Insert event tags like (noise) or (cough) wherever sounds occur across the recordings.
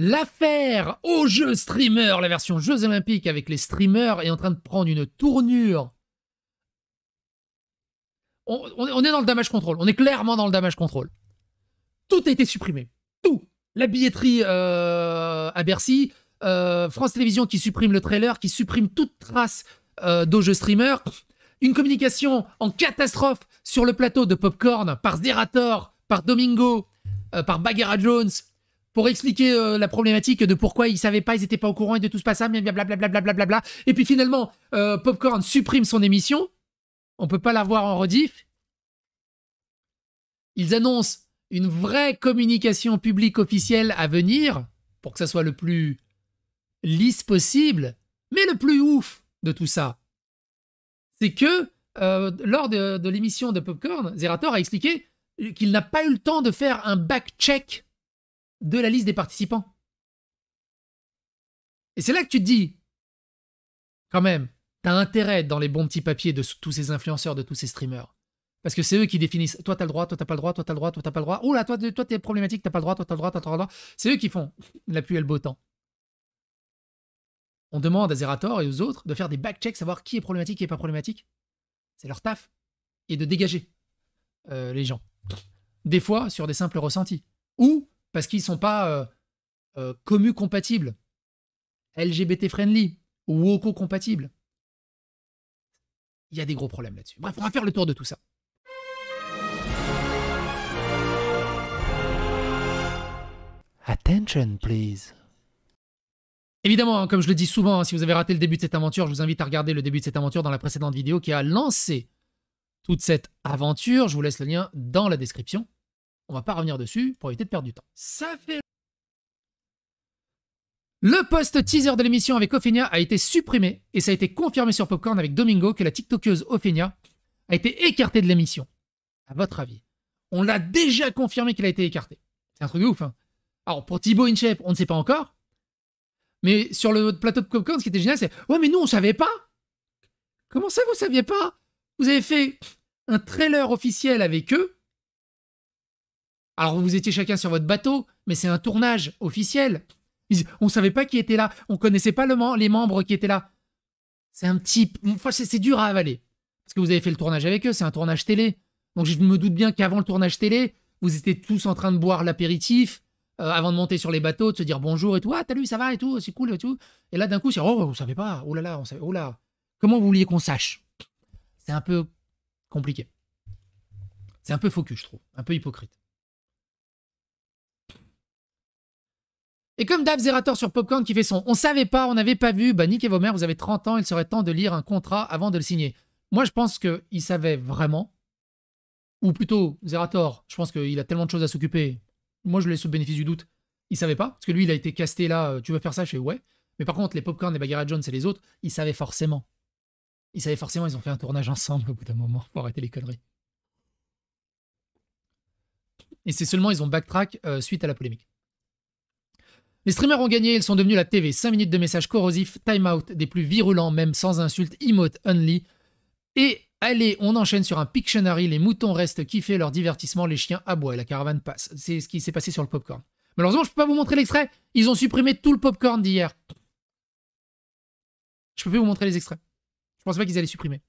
L'affaire aux jeux streamer, la version Jeux Olympiques avec les streamers est en train de prendre une tournure. On, est dans le damage control. On est clairement dans le damage control. Tout a été supprimé. Tout. La billetterie euh, à Bercy, euh, France Télévisions qui supprime le trailer, qui supprime toute trace euh, d'aux jeux streamer. Une communication en catastrophe sur le plateau de Popcorn par Zerator, par Domingo, par Bagheera Jones, pour expliquer euh, la problématique de pourquoi ils savaient pas, ils étaient pas au courant et de tout ce se bla blablabla. Et puis finalement, euh, Popcorn supprime son émission. On peut pas la voir en rediff. Ils annoncent une vraie communication publique officielle à venir pour que ça soit le plus lisse possible. Mais le plus ouf de tout ça, c'est que euh, lors de, l'émission de Popcorn, Zerator a expliqué qu'il n'a pas eu le temps de faire un back-check de la liste des participants. Et c'est là que tu te dis, quand même, t'as intérêt dans les bons petits papiers de tous ces influenceurs, de tous ces streamers. Parce que c'est eux qui définissent, toi t'as le droit, toi t'as pas le droit, toi t'as le droit, toi t'as pas le droit. Oula, toi t'es problématique, t'as pas le droit, toi t'as le droit, toi t'as le droit. C'est eux qui font (laughs) la pluie et le beau temps. On demande à Zerator et aux autres de faire des back-checks, savoir qui est problématique, qui est pas problématique. C'est leur taf. Et de dégager euh, les gens. Des fois sur des simples ressentis. Ou parce qu'ils sont pas euh, euh, commu compatibles, LGBT friendly ou woco compatibles. Il y a des gros problèmes là-dessus. Bref, on va faire le tour de tout ça. Attention, please. Évidemment, hein, comme je le dis souvent, hein, si vous avez raté le début de cette aventure, je vous invite à regarder le début de cette aventure dans la précédente vidéo qui a lancé toute cette aventure. Je vous laisse le lien dans la description. On va pas revenir dessus pour éviter de perdre du temps. Ça fait... Le post-teaser de l'émission avec Ophénia a été supprimé et ça a été confirmé sur Popcorn avec Domingo que la TikTokeuse Ophénia a été écartée de l'émission. À votre avis On l'a déjà confirmé qu'elle a été écartée. C'est un truc de ouf. Hein. Alors pour Thibaut Inchep, on ne sait pas encore. Mais sur le plateau de Popcorn, ce qui était génial, c'est Ouais, mais nous, on savait pas Comment ça, vous saviez pas Vous avez fait un trailer officiel avec eux alors vous étiez chacun sur votre bateau, mais c'est un tournage officiel. On ne savait pas qui était là, on ne connaissait pas les membres qui étaient là. C'est un petit... c'est dur à avaler. Parce que vous avez fait le tournage avec eux, c'est un tournage télé. Donc je me doute bien qu'avant le tournage télé, vous étiez tous en train de boire l'apéritif, euh, avant de monter sur les bateaux, de se dire bonjour et tout, ah t'as lu, ça va et tout, c'est cool et tout. Et là d'un coup, c'est, oh, on savait pas, oh là là, on savait, oh là. Comment vous vouliez qu'on sache C'est un peu compliqué. C'est un peu focus, je trouve, un peu hypocrite. Et comme Dave Zerator sur Popcorn qui fait son « On savait pas, on n'avait pas vu, bah et vos mères, vous avez 30 ans, il serait temps de lire un contrat avant de le signer. » Moi, je pense qu'il savait vraiment, ou plutôt, Zerator, je pense qu'il a tellement de choses à s'occuper, moi je laisse le bénéfice du doute, il savait pas, parce que lui, il a été casté là, euh, « Tu veux faire ça ?» Je fais « Ouais. » Mais par contre, les Popcorn, les Bagheera Jones et les autres, ils savaient forcément. Ils savaient forcément, ils ont fait un tournage ensemble au bout d'un moment, pour arrêter les conneries. Et c'est seulement, ils ont backtrack euh, suite à la polémique. Les streamers ont gagné, ils sont devenus la TV. 5 minutes de messages corrosifs, timeout des plus virulents, même sans insultes, emote only. Et allez, on enchaîne sur un Pictionary, les moutons restent kiffés, leur divertissement, les chiens aboient la caravane passe. C'est ce qui s'est passé sur le popcorn. Malheureusement, je ne peux pas vous montrer l'extrait. Ils ont supprimé tout le popcorn d'hier. Je peux plus vous montrer les extraits. Je pense pas qu'ils allaient supprimer.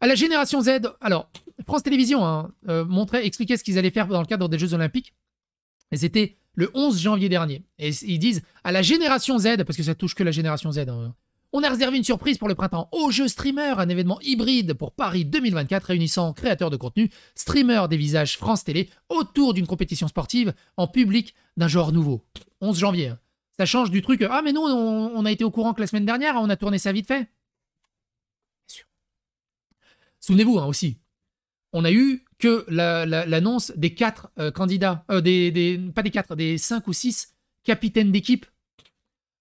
À la génération Z, alors, France Télévisions hein, euh, montrait, expliquait ce qu'ils allaient faire dans le cadre des Jeux Olympiques. Et c'était le 11 janvier dernier. Et ils disent à la génération Z, parce que ça touche que la génération Z, hein, on a réservé une surprise pour le printemps au oh, jeu streamer, un événement hybride pour Paris 2024 réunissant créateurs de contenu, streamers des visages France Télé autour d'une compétition sportive en public d'un genre nouveau. 11 janvier. Hein. Ça change du truc Ah mais nous on, a été au courant que la semaine dernière, on a tourné ça vite fait. Bien sûr. Souvenez-vous hein, aussi, on a eu que l'annonce des quatre euh, candidats, euh, pas des quatre, des cinq ou six capitaines d'équipe,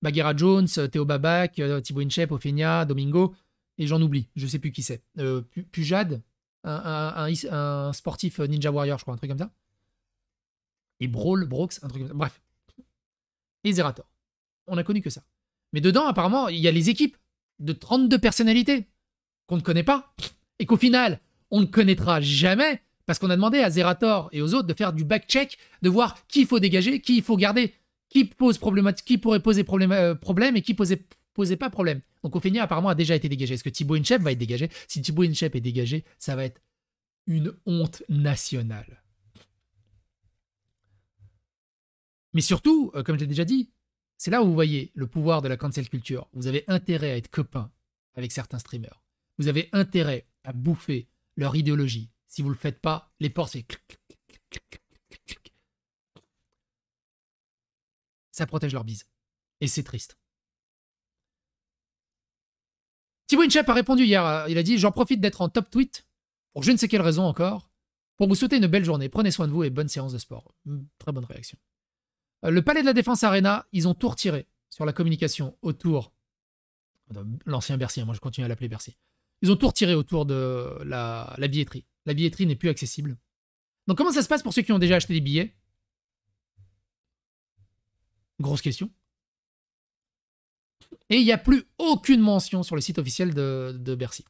Baguera Jones, euh, Théo Babac, Thibaut Inchep, Ofenia, Domingo, et j'en oublie, je sais plus qui c'est. Pujad, Pujade, un, sportif Ninja Warrior, je crois, un truc comme ça. Et Brawl, Brooks, un truc comme ça. Bref. Et Zerator. On a connu que ça. Mais dedans, apparemment, il y a les équipes de 32 personnalités qu'on ne connaît pas et qu'au final, on ne connaîtra jamais parce qu'on a demandé à Zerator et aux autres de faire du back-check, de voir qui il faut dégager, qui il faut garder, qui, pose qui pourrait poser euh, problème, et qui posait, posait pas problème. Donc Ophénia apparemment a déjà été dégagé. Est-ce que Thibaut Inchep va être dégagé Si Thibaut Inchep est dégagé, ça va être une honte nationale. Mais surtout, euh, comme je l'ai déjà dit, c'est là où vous voyez le pouvoir de la cancel culture. Vous avez intérêt à être copain avec certains streamers. Vous avez intérêt à bouffer leur idéologie, si vous ne le faites pas, les portes, c'est ça protège leur bise. Et c'est triste. Thibaut Inchep a répondu hier, euh, il a dit « J'en profite d'être en top tweet, pour je ne sais quelle raison encore, pour vous souhaiter une belle journée. Prenez soin de vous et bonne séance de sport. Hmm, très bonne réaction. Euh, le Palais de la Défense Arena, ils ont tout retiré sur la communication autour... L'ancien Bercy, hein. moi je continue à l'appeler Bercy. Ils ont tout retiré autour de la billetterie. La billetterie n'est plus accessible. Donc comment ça se passe pour ceux qui ont déjà acheté des billets Grosse question. Et il n'y a plus aucune mention sur le site officiel de, Bercy.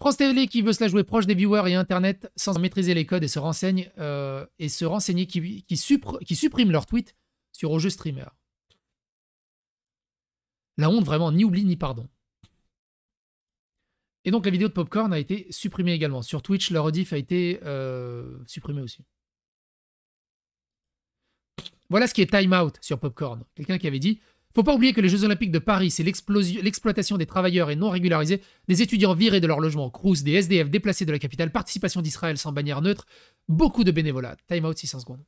France TV qui veut se la jouer proche des viewers et Internet sans maîtriser les codes et se renseigne euh, et se renseigner qui, qui, supprime leur tweet sur au jeu streamer. La honte vraiment ni oubli ni pardon. Et donc la vidéo de Popcorn a été supprimée également. Sur Twitch, leur rediff a été euh, supprimé aussi. Voilà ce qui est Time Out sur Popcorn. Quelqu'un qui avait dit Faut pas oublier que les Jeux Olympiques de Paris, c'est l'exploitation des travailleurs et non régularisés, des étudiants virés de leur logement, Cruz, des SDF déplacés de la capitale, participation d'Israël sans bannière neutre, beaucoup de bénévolat. Time Out 600 secondes.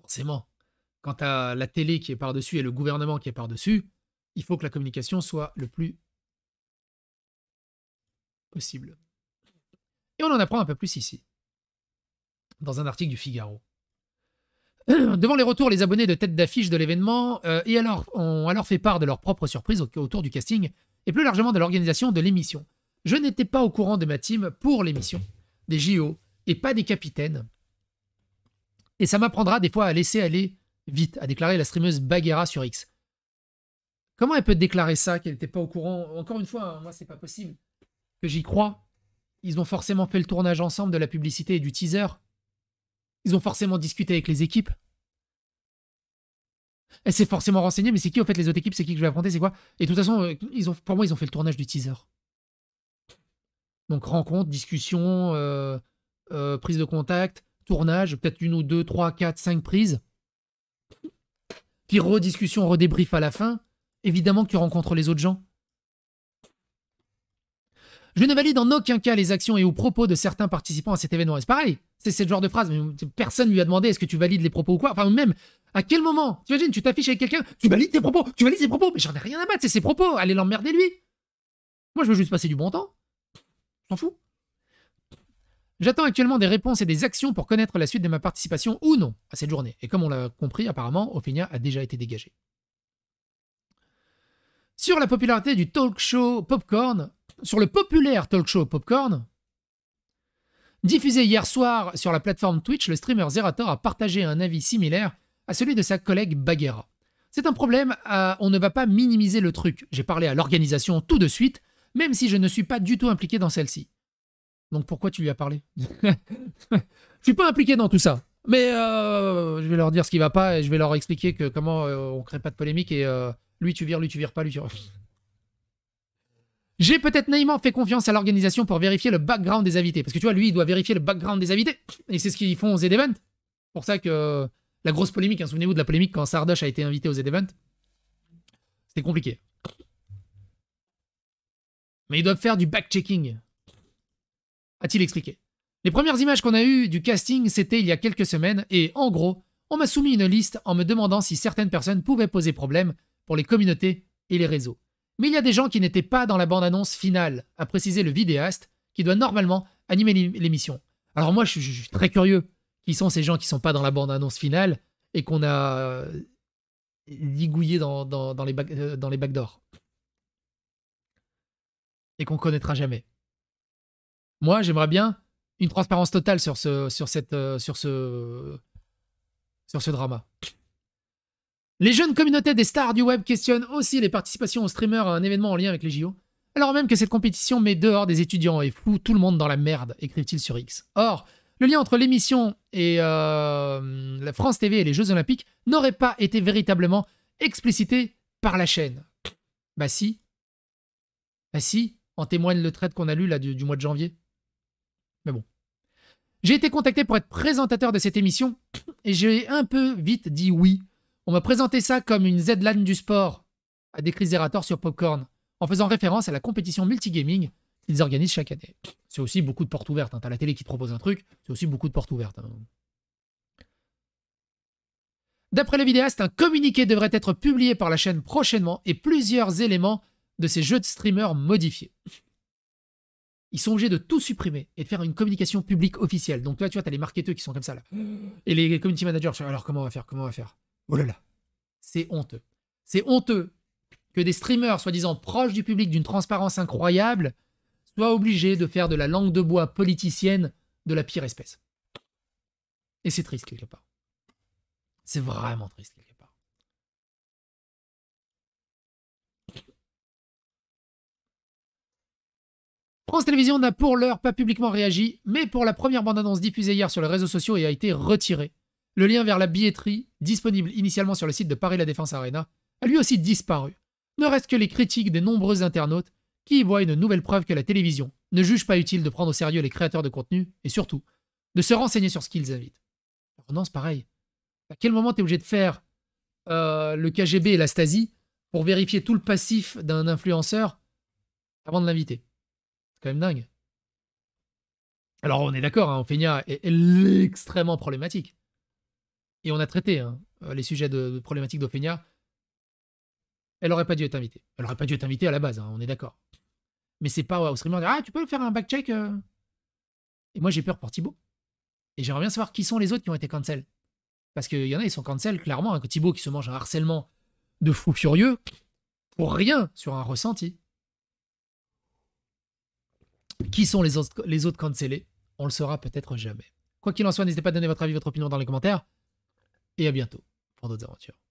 Forcément, quant à la télé qui est par-dessus et le gouvernement qui est par-dessus, il faut que la communication soit le plus possible. Et on en apprend un peu plus ici, dans un article du Figaro. (clears throat) Devant les retours, les abonnés de tête d'affiche de l'événement euh, et alors, ont alors fait part de leur propre surprise autour du casting et plus largement de l'organisation de l'émission. Je n'étais pas au courant de ma team pour l'émission, des JO et pas des capitaines. Et ça m'apprendra des fois à laisser aller vite, a déclarer la streameuse Baguera sur X. Comment elle peut déclarer ça qu'elle n'était pas au courant Encore une fois, hein, moi c'est pas possible j'y crois. Ils ont forcément fait le tournage ensemble de la publicité et du teaser. Ils ont forcément discuté avec les équipes. Elle s'est forcément renseignée, mais c'est qui au fait les autres équipes C'est qui que je vais affronter C'est quoi Et de toute façon, euh, ils ont, pour moi, ils ont fait le tournage du teaser. Donc rencontre, discussion, euh, euh, prise de contact, tournage, peut-être une ou deux, trois, quatre, cinq prises. Puis rediscussion, redébrief à la fin. Évidemment que tu rencontres les autres gens. Je ne valide en aucun cas les actions et ou propos de certains participants à cet événement. C'est pareil, c'est ce genre de phrase, mais personne lui a demandé est-ce que tu valides les propos ou quoi. Enfin, même, à quel moment Tu imagines, tu t'affiches avec quelqu'un, tu valides tes propos, tu valides ses propos, mais j'en ai rien à battre, c'est ses propos, allez l'emmerder lui. Moi, je veux juste passer du bon temps. t'en fous. J'attends actuellement des réponses et des actions pour connaître la suite de ma participation ou non à cette journée. Et comme on l'a compris, apparemment, Ophélia a déjà été dégagée sur la popularité du talk show Popcorn, sur le populaire talk show Popcorn. Diffusé hier soir sur la plateforme Twitch, le streamer Zerator a partagé un avis similaire à celui de sa collègue Baguera. C'est un problème, euh, on ne va pas minimiser le truc. J'ai parlé à l'organisation tout de suite, même si je ne suis pas du tout impliqué dans celle-ci. Donc pourquoi tu lui as parlé Je suis (laughs) pas impliqué dans tout ça. Mais euh, je vais leur dire ce qui va pas et je vais leur expliquer que comment on euh, on crée pas de polémique et lui, tu vires, lui, tu vires pas, lui, tu... J'ai peut-être naïvement fait confiance à l'organisation pour vérifier le background des invités. Parce que tu vois, lui, il doit vérifier le background des invités. Et c'est ce qu'ils font aux Z-Event. pour ça que euh, la grosse polémique, hein, souvenez-vous de la polémique quand Sardoche a été invité aux Z-Event. C'était compliqué. Mais ils doivent faire du back-checking. A-t-il expliqué. Les premières images qu'on a eues du casting, c'était il y a quelques semaines. Et en gros, on m'a soumis une liste en me demandant si certaines personnes pouvaient poser problème pour les communautés et les réseaux. Mais il y a des gens qui n'étaient pas dans la bande-annonce finale, a précisé le vidéaste, qui doit normalement animer l'émission. Alors moi, je, suis très curieux. Qui sont ces gens qui sont pas dans la bande-annonce finale et qu'on a ligouillé euh, dans, les, euh, dans backdoors et qu'on connaîtra jamais. Moi, j'aimerais bien une transparence totale sur ce, sur cette, euh, sur ce, sur ce drama. Les jeunes communautés des stars du web questionnent aussi les participations aux streamers à un événement en lien avec les JO. Alors même que cette compétition met dehors des étudiants et fout tout le monde dans la merde, écrivent-ils sur X. Or, le lien entre l'émission et euh, la France TV et les Jeux Olympiques n'aurait pas été véritablement explicité par la chaîne. Bah si. Bah si, en témoigne le trait qu'on a lu là du mois de janvier. Mais bon. J'ai été contacté pour être présentateur de cette émission et j'ai un peu vite dit oui on m'a présenté ça comme une Z-LAN du sport, à décrit Zerator sur Popcorn, en faisant référence à la compétition multigaming qu'ils organisent chaque année. C'est aussi beaucoup de portes ouvertes. Hein. T'as la télé qui te propose un truc, c'est aussi beaucoup de portes ouvertes. Hein. D'après le vidéaste, un communiqué devrait être publié par la chaîne prochainement et plusieurs éléments de ces jeux de streamers modifiés. Ils sont obligés de tout supprimer et de faire une communication publique officielle. Donc là, tu vois, t'as les marketeurs qui sont comme ça là. Et les community managers, alors comment on va faire Comment on va faire Oh là là. C'est honteux. C'est honteux que des streamers soi-disant proches du public d'une transparence incroyable soient obligés de faire de la langue de bois politicienne de la pire espèce. Et c'est triste quelque part. C'est vraiment triste quelque part. France Télévisions n'a pour l'heure pas publiquement réagi, mais pour la première bande-annonce diffusée hier sur les réseaux sociaux et a été retirée. Le lien vers la billetterie, disponible initialement sur le site de Paris La Défense Arena, a lui aussi disparu. Ne reste que les critiques des nombreux internautes qui y voient une nouvelle preuve que la télévision ne juge pas utile de prendre au sérieux les créateurs de contenu et surtout de se renseigner sur ce qu'ils invitent. Non, c'est pareil. À quel moment t'es obligé de faire euh, le KGB et la Stasi pour vérifier tout le passif d'un influenceur avant de l'inviter C'est quand même dingue. Alors on est d'accord, hein, est extrêmement problématique et on a traité hein, euh, les sujets de, problématiques d'Ophénia, elle n'aurait pas dû être invitée. Elle n'aurait pas dû être invitée à la base, hein, on est d'accord. Mais c'est pas au streamer Ah, tu peux faire un back-check euh. Et moi, j'ai peur pour Thibaut. Et j'aimerais bien savoir qui sont les autres qui ont été cancel. Parce qu'il y en a, ils sont cancel, clairement. Hein, Thibaut qui se mange un harcèlement de fou furieux pour rien sur un ressenti. Qui sont les autres, les autres cancellés On le saura peut-être jamais. Quoi qu'il en soit, n'hésitez pas à donner votre avis, votre opinion dans les commentaires et à bientôt pour d'autres aventures.